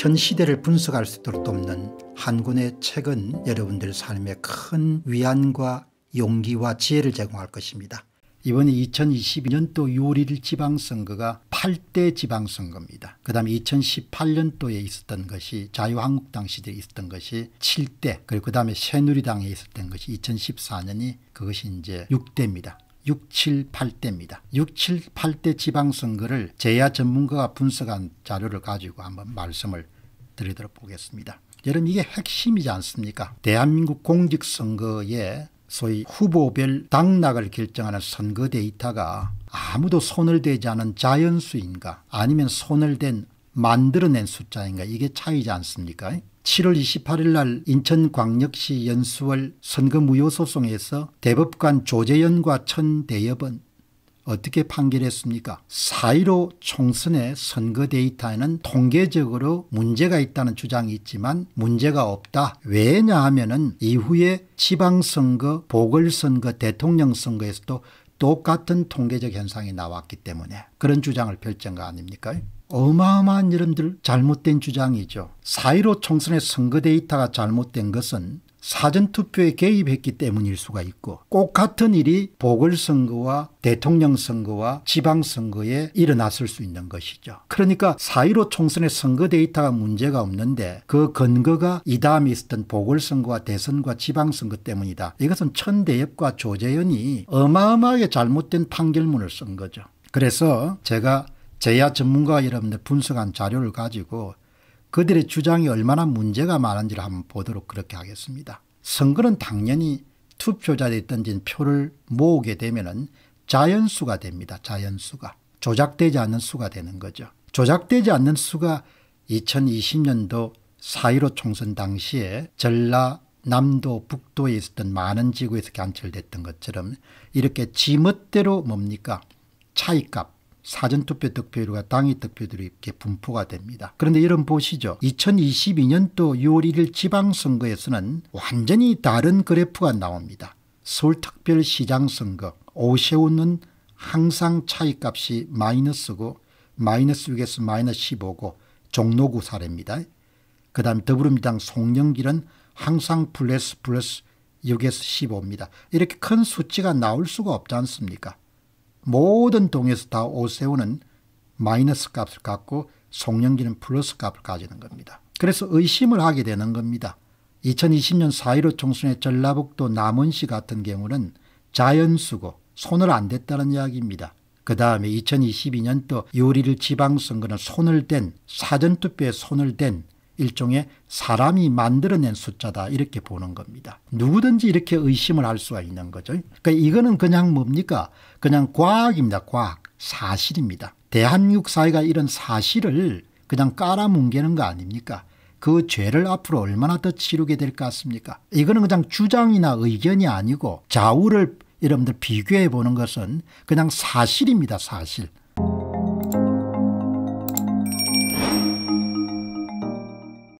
현 시대를 분석할 수 있도록 돕는 한군의 책은 여러분들 삶에 큰 위안과 용기와 지혜를 제공할 것입니다. 이번에 2022년도 6월 1일 지방선거가 8대 지방선거입니다. 그 다음에 2018년도에 있었던 것이 자유한국당 시대에 있었던 것이 7대 그리고 그 다음에 새누리당에 있었던 것이 2014년이 그것이 이제 6대입니다. 6, 7, 8대입니다. 6, 7, 8대 지방선거를 재야 전문가가 분석한 자료를 가지고 한번 말씀을 드리도록 보겠습니다. 여러분 이게 핵심이지 않습니까? 대한민국 공직선거에 소위 후보별 당락을 결정하는 선거 데이터가 아무도 손을 대지 않은 자연수인가 아니면 손을 댄 만들어낸 숫자인가 이게 차이지 않습니까? 7월 28일 날 인천광역시 연수월 선거무효 소송에서 대법관 조재연과 천대여은 어떻게 판결했습니까? 4.15 총선의 선거 데이터에는 통계적으로 문제가 있다는 주장이 있지만 문제가 없다. 왜냐하면 이후에 지방선거, 보궐선거, 대통령선거에서도 똑같은 통계적 현상이 나왔기 때문에 그런 주장을 펼친 거 아닙니까? 어마어마한 여러들 잘못된 주장이죠. 4.15 총선의 선거 데이터가 잘못된 것은 사전투표에 개입했기 때문일 수가 있고 꼭 같은 일이 보궐선거와 대통령 선거와 지방선거에 일어났을 수 있는 것이죠. 그러니까 4.15 총선의 선거 데이터가 문제가 없는데 그 근거가 이 다음에 있었던 보궐선거와 대선과 지방선거 때문이다. 이것은 천대엽과 조재현이 어마어마하게 잘못된 판결문을 쓴 거죠. 그래서 제가 제야 전문가 여러분들 분석한 자료를 가지고 그들의 주장이 얼마나 문제가 많은지를 한번 보도록 그렇게 하겠습니다. 선거는 당연히 투표자들이 던진 표를 모으게 되면은 자연수가 됩니다. 자연수가. 조작되지 않는 수가 되는 거죠. 조작되지 않는 수가 2020년도 4.15 총선 당시에 전라 남도 북도에 있었던 많은 지구에서 관철됐던 것처럼 이렇게 지멋대로 뭡니까? 차이값 사전투표 득표율과 당의 득표율이 이렇게 분포가 됩니다. 그런데 여러분 보시죠. 2022년도 6월 1일 지방선거에서는 완전히 다른 그래프가 나옵니다. 서울특별시장선거 오세훈은 항상 차이값이 마이너스고 마이너스 6에서 마이너스 15고 종로구 사례입니다. 그 다음 더불어민당 송영길은 항상 플러스 플러스 6에서 15입니다. 이렇게 큰 수치가 나올 수가 없지 않습니까? 모든 동에서 다 오세훈은 마이너스 값을 갖고 송영기는 플러스 값을 가지는 겁니다. 그래서 의심을 하게 되는 겁니다. 2020년 4.15 총선의 전라북도 남원시 같은 경우는 자연수고 손을 안 댔다는 이야기입니다. 그 다음에 2022년도 6일 지방선거는 손을 댄 사전투표에 손을 댄 일종의 사람이 만들어낸 숫자다 이렇게 보는 겁니다. 누구든지 이렇게 의심을 할 수가 있는 거죠. 그러니까 이거는 그냥 뭡니까? 그냥 과학입니다. 과학. 사실입니다. 대한민국 사회가 이런 사실을 그냥 깔아뭉개는 거 아닙니까? 그 죄를 앞으로 얼마나 더 치르게 될 것 같습니까? 이거는 그냥 주장이나 의견이 아니고 좌우를 여러분들 비교해 보는 것은 그냥 사실입니다. 사실.